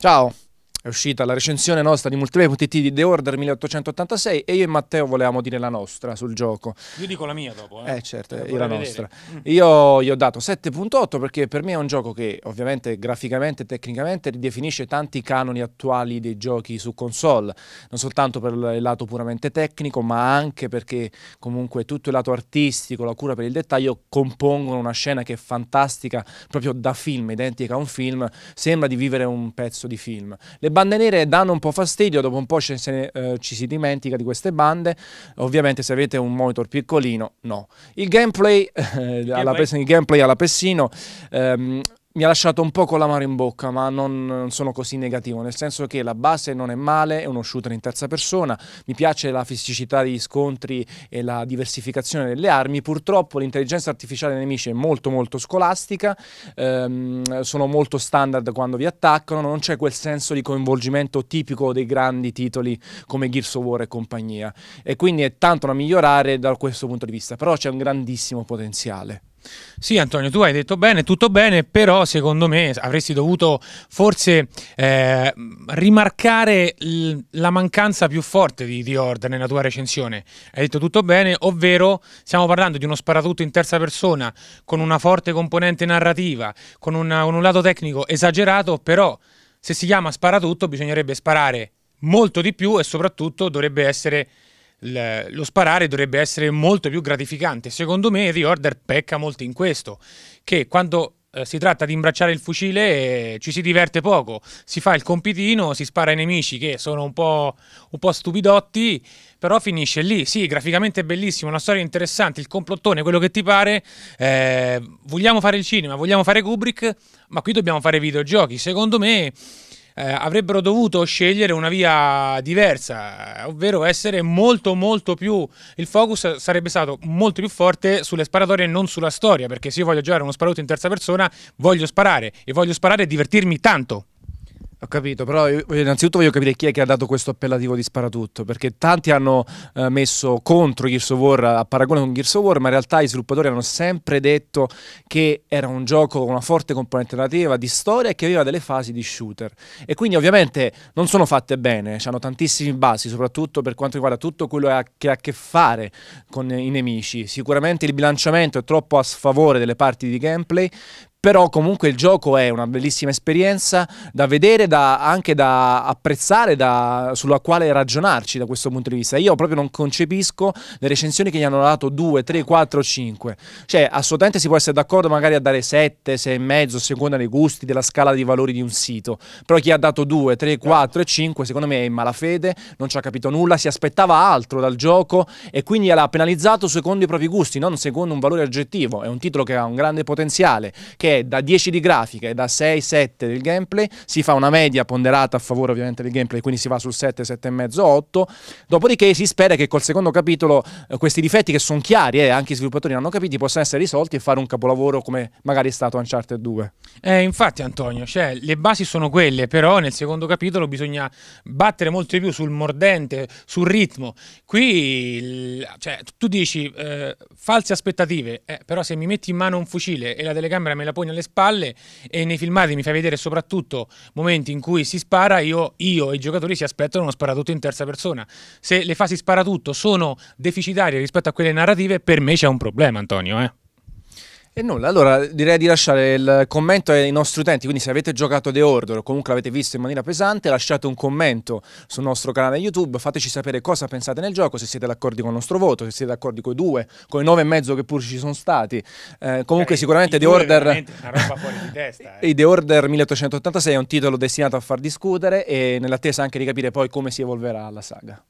Ciao! è uscita la recensione nostra di Multiplay.it di The Order 1886 e io e Matteo volevamo dire la nostra sul gioco. Io dico la mia dopo. Eh, eh certo, eh, io la nostra. Mm. Io gli ho dato 7.8 perché per me è un gioco che ovviamente graficamente e tecnicamente ridefinisce tanti canoni attuali dei giochi su console, non soltanto per il lato puramente tecnico ma anche perché comunque tutto il lato artistico, la cura per il dettaglio compongono una scena che è fantastica proprio da film, identica a un film, sembra di vivere un pezzo di film. Le le bande nere danno un po' fastidio, dopo un po' ce, se, eh, ci si dimentica di queste bande, ovviamente se avete un monitor piccolino no. Il gameplay, eh, alla, il gameplay alla Pessino ehm, mi ha lasciato un po' con l'amaro in bocca, ma non, non, sono così negativo, nel senso che la base non è male, è uno shooter in terza persona, mi piace la fisicità degli scontri e la diversificazione delle armi, purtroppo l'intelligenza artificiale dei nemici è molto molto scolastica, ehm, sono molto standard quando vi attaccano, non c'è quel senso di coinvolgimento tipico dei grandi titoli come Gears of War e compagnia, e quindi è tanto da migliorare da questo punto di vista, però c'è un grandissimo potenziale. Sì Antonio, tu hai detto bene, tutto bene, però secondo me avresti dovuto forse eh, rimarcare la mancanza più forte di, di nella tua recensione. Hai detto tutto bene, ovvero stiamo parlando di uno sparatutto in terza persona con una forte componente narrativa, con, una, con un lato tecnico esagerato, però se si chiama sparatutto bisognerebbe sparare molto di più e soprattutto dovrebbe essere lo sparare dovrebbe essere molto più gratificante. Secondo me il reorder pecca molto in questo, che quando eh, si tratta di imbracciare il fucile eh, ci si diverte poco, si fa il compitino, si spara ai nemici che sono un po', un po stupidotti, però finisce lì. Sì, graficamente è bellissimo, una storia interessante, il complottone, quello che ti pare. Eh, vogliamo fare il cinema, vogliamo fare Kubrick, ma qui dobbiamo fare videogiochi. Secondo me eh, avrebbero dovuto scegliere una via diversa, eh, ovvero essere molto molto più, il focus sarebbe stato molto più forte sulle sparatorie e non sulla storia, perché se io voglio giocare uno sparuto in terza persona voglio sparare e voglio sparare e divertirmi tanto. Ho capito, però io, innanzitutto voglio capire chi è che ha dato questo appellativo di sparatutto, perché tanti hanno eh, messo contro Gears of War a paragone con Gears of War, ma in realtà i sviluppatori hanno sempre detto che era un gioco con una forte componente narrativa, di storia e che aveva delle fasi di shooter. E quindi ovviamente non sono fatte bene, cioè, hanno tantissimi basi, soprattutto per quanto riguarda tutto quello che ha a che fare con i nemici. Sicuramente il bilanciamento è troppo a sfavore delle parti di gameplay, però comunque il gioco è una bellissima esperienza da vedere, da, anche da apprezzare, da, sulla quale ragionarci da questo punto di vista. Io proprio non concepisco le recensioni che gli hanno dato 2, 3, 4, 5. Cioè, assolutamente si può essere d'accordo magari a dare 7, 6,5, secondo dei gusti, della scala di valori di un sito, però chi ha dato 2, 3, 4 e 5 secondo me è in malafede, non ci ha capito nulla, si aspettava altro dal gioco e quindi l'ha penalizzato secondo i propri gusti, non secondo un valore aggettivo. È un titolo che ha un grande potenziale, che perché da 10 di grafica e da 6-7 del gameplay si fa una media ponderata a favore ovviamente del gameplay, quindi si va sul 7, 7,5, 8. Dopodiché si spera che col secondo capitolo eh, questi difetti che sono chiari e eh, anche i sviluppatori hanno capito possano essere risolti e fare un capolavoro come magari è stato Uncharted 2. Eh, infatti Antonio, cioè, le basi sono quelle, però nel secondo capitolo bisogna battere molto di più sul mordente, sul ritmo. Qui cioè, tu dici eh, false aspettative, eh, però se mi metti in mano un fucile e la telecamera me la pugno alle spalle e nei filmati mi fai vedere soprattutto momenti in cui si spara, io, io e i giocatori si aspettano uno sparatutto in terza persona. Se le fasi sparatutto sono deficitarie rispetto a quelle narrative, per me c'è un problema Antonio, eh. E nulla, allora direi di lasciare il commento ai nostri utenti, quindi se avete giocato The Order o comunque l'avete visto in maniera pesante, lasciate un commento sul nostro canale YouTube, fateci sapere cosa pensate nel gioco, se siete d'accordo con il nostro voto, se siete d'accordo con i due, con i nove e mezzo che pur ci sono stati. Eh, comunque eh, sicuramente The Order... Una roba fuori di Testa, eh. The Order 1886 è un titolo destinato a far discutere e nell'attesa anche di capire poi come si evolverà la saga.